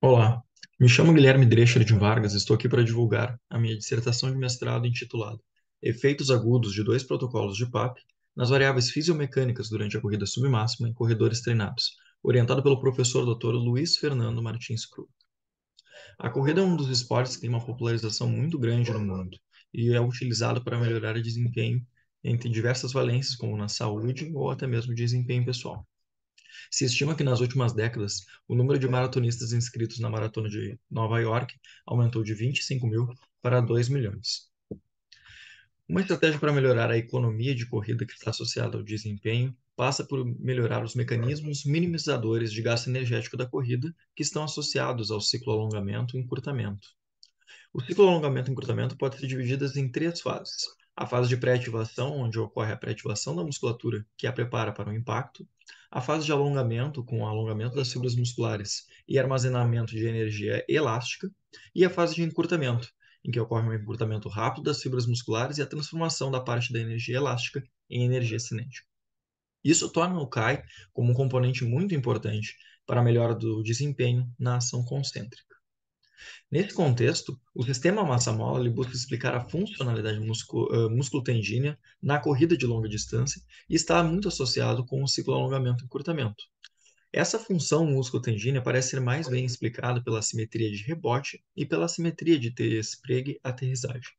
Olá, me chamo Guilherme Drescher de Vargas e estou aqui para divulgar a minha dissertação de mestrado intitulada Efeitos agudos de dois protocolos de PAP nas variáveis fisiomecânicas durante a corrida submáxima em corredores treinados, orientado pelo professor Dr. Luiz Fernando Martins Cruz. A corrida é um dos esportes que tem uma popularização muito grande no mundo e é utilizado para melhorar o desempenho entre diversas valências, como na saúde ou até mesmo desempenho pessoal. Se estima que nas últimas décadas, o número de maratonistas inscritos na Maratona de Nova York aumentou de 25 mil para 2 milhões. Uma estratégia para melhorar a economia de corrida que está associada ao desempenho passa por melhorar os mecanismos minimizadores de gasto energético da corrida que estão associados ao ciclo alongamento e encurtamento. O ciclo alongamento e encurtamento pode ser dividido em três fases: a fase de pré-ativação, onde ocorre a pré-ativação da musculatura, que a prepara para o impacto, a fase de alongamento, com o alongamento das fibras musculares e armazenamento de energia elástica, e a fase de encurtamento, em que ocorre um encurtamento rápido das fibras musculares e a transformação da parte da energia elástica em energia cinética. Isso torna o CAI como um componente muito importante para a melhora do desempenho na ação concêntrica. Nesse contexto, o sistema massa-mola busca explicar a funcionalidade músculo-tendínea eh, na corrida de longa distância e está muito associado com o ciclo alongamento-encurtamento. Essa função músculo-tendínea parece ser mais bem explicada pela simetria de rebote e pela simetria de espregue aterrissagem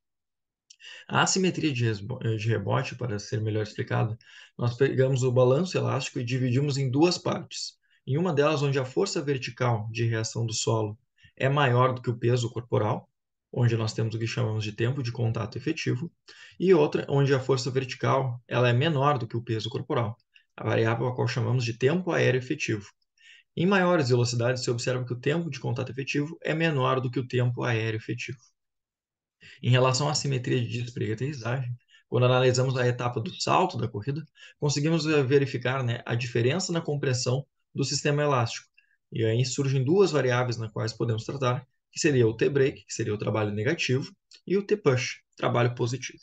A simetria eh, de rebote, para ser melhor explicada, nós pegamos o balanço elástico e dividimos em duas partes. Em uma delas, onde a força vertical de reação do solo é maior do que o peso corporal, onde nós temos o que chamamos de tempo de contato efetivo, e outra onde a força vertical ela é menor do que o peso corporal, a variável a qual chamamos de tempo aéreo efetivo. Em maiores velocidades, se observa que o tempo de contato efetivo é menor do que o tempo aéreo efetivo. Em relação à simetria de desprego e aterrissagem, quando analisamos a etapa do salto da corrida, conseguimos verificar né, a diferença na compressão do sistema elástico, e aí surgem duas variáveis nas quais podemos tratar, que seria o T-break, que seria o trabalho negativo, e o T-push, trabalho positivo.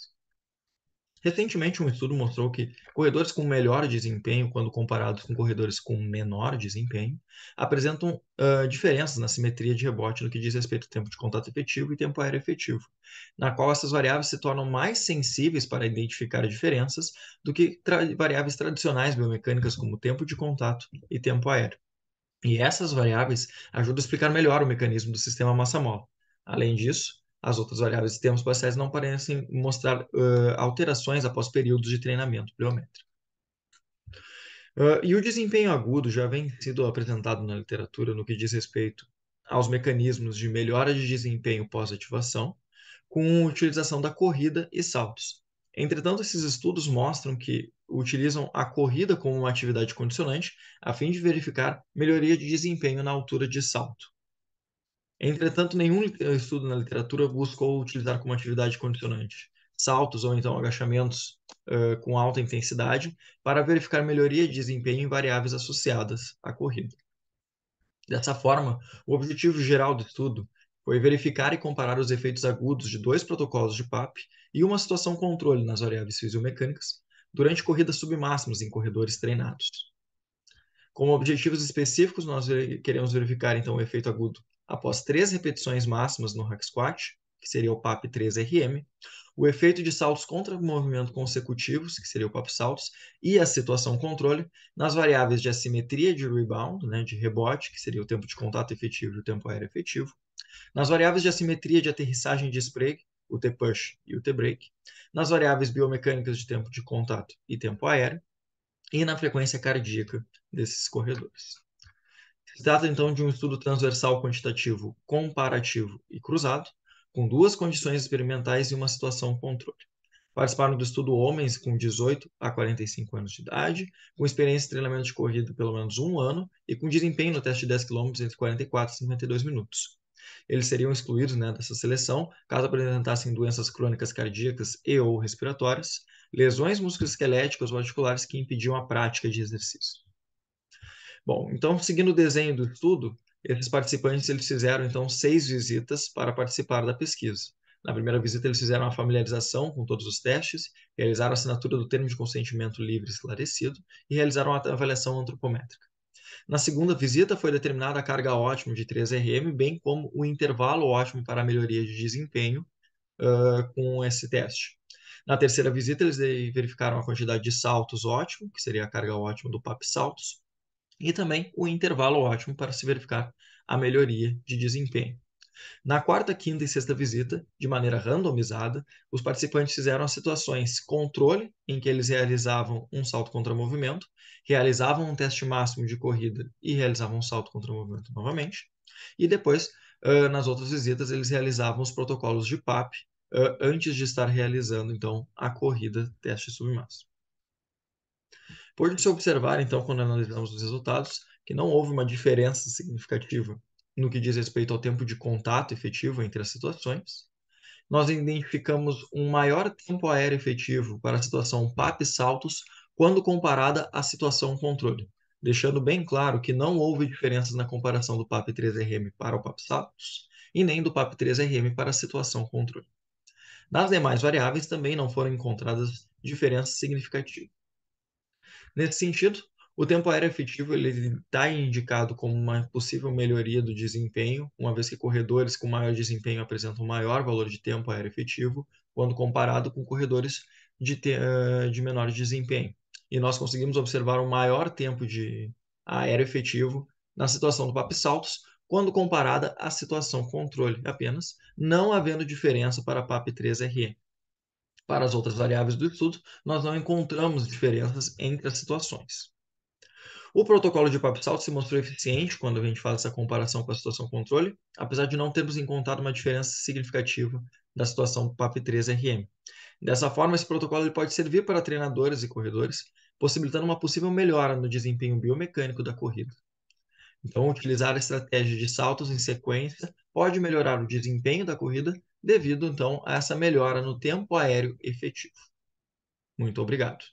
Recentemente, um estudo mostrou que corredores com melhor desempenho, quando comparados com corredores com menor desempenho, apresentam uh, diferenças na simetria de rebote no que diz respeito ao tempo de contato efetivo e tempo aéreo efetivo, na qual essas variáveis se tornam mais sensíveis para identificar diferenças do que tra variáveis tradicionais biomecânicas como tempo de contato e tempo aéreo. E essas variáveis ajudam a explicar melhor o mecanismo do sistema massa-mola. Além disso, as outras variáveis e termos parciais não parecem mostrar uh, alterações após períodos de treinamento pliométrico. Uh, e o desempenho agudo já vem sendo apresentado na literatura no que diz respeito aos mecanismos de melhora de desempenho pós-ativação, com utilização da corrida e saltos. Entretanto, esses estudos mostram que utilizam a corrida como uma atividade condicionante a fim de verificar melhoria de desempenho na altura de salto. Entretanto, nenhum estudo na literatura buscou utilizar como atividade condicionante saltos ou então agachamentos uh, com alta intensidade para verificar melhoria de desempenho em variáveis associadas à corrida. Dessa forma, o objetivo geral do estudo foi verificar e comparar os efeitos agudos de dois protocolos de PAP e uma situação controle nas variáveis fisiomecânicas durante corridas submáximas em corredores treinados. Como objetivos específicos, nós queremos verificar então o efeito agudo após três repetições máximas no hack squat, que seria o PAP 3RM, o efeito de saltos contra movimento consecutivos, que seria o PAP saltos, e a situação controle nas variáveis de assimetria de rebound, né, de rebote, que seria o tempo de contato efetivo e o tempo aéreo efetivo, nas variáveis de assimetria de aterrissagem de spray, o T-push e o t break nas variáveis biomecânicas de tempo de contato e tempo aéreo, e na frequência cardíaca desses corredores. Se trata então de um estudo transversal quantitativo, comparativo e cruzado, com duas condições experimentais e uma situação controle. Participaram do estudo homens com 18 a 45 anos de idade, com experiência de treinamento de corrida pelo menos um ano e com desempenho no teste de 10 km entre 44 e 52 minutos eles seriam excluídos né, dessa seleção caso apresentassem doenças crônicas cardíacas e ou respiratórias, lesões musculoesqueléticas ou articulares que impediam a prática de exercício. Bom, então, seguindo o desenho do estudo, esses participantes eles fizeram, então, seis visitas para participar da pesquisa. Na primeira visita, eles fizeram a familiarização com todos os testes, realizaram a assinatura do termo de consentimento livre esclarecido e realizaram a avaliação antropométrica. Na segunda visita, foi determinada a carga ótima de 3 RM, bem como o intervalo ótimo para a melhoria de desempenho uh, com esse teste. Na terceira visita, eles verificaram a quantidade de saltos ótimo, que seria a carga ótima do PAP saltos, e também o intervalo ótimo para se verificar a melhoria de desempenho. Na quarta, quinta e sexta visita, de maneira randomizada, os participantes fizeram as situações controle, em que eles realizavam um salto contra movimento, realizavam um teste máximo de corrida e realizavam um salto contra movimento novamente, e depois, uh, nas outras visitas, eles realizavam os protocolos de PAP uh, antes de estar realizando, então, a corrida teste submassa. pode se observar, então, quando analisamos os resultados, que não houve uma diferença significativa no que diz respeito ao tempo de contato efetivo entre as situações. Nós identificamos um maior tempo aéreo efetivo para a situação PAP-saltos quando comparada à situação controle, deixando bem claro que não houve diferenças na comparação do PAP-3RM para o PAP-saltos e nem do PAP-3RM para a situação controle. Nas demais variáveis também não foram encontradas diferenças significativas. Nesse sentido, o tempo aéreo efetivo está indicado como uma possível melhoria do desempenho, uma vez que corredores com maior desempenho apresentam maior valor de tempo aéreo efetivo quando comparado com corredores de, te, eh, de menor desempenho. E nós conseguimos observar um maior tempo de aéreo efetivo na situação do PAP-saltos, quando comparada à situação controle apenas, não havendo diferença para PAP-3RE. Para as outras variáveis do estudo, nós não encontramos diferenças entre as situações. O protocolo de saltos se mostrou eficiente quando a gente faz essa comparação com a situação controle, apesar de não termos encontrado uma diferença significativa da situação PAP3RM. Dessa forma, esse protocolo pode servir para treinadores e corredores, possibilitando uma possível melhora no desempenho biomecânico da corrida. Então, utilizar a estratégia de saltos em sequência pode melhorar o desempenho da corrida devido, então, a essa melhora no tempo aéreo efetivo. Muito obrigado.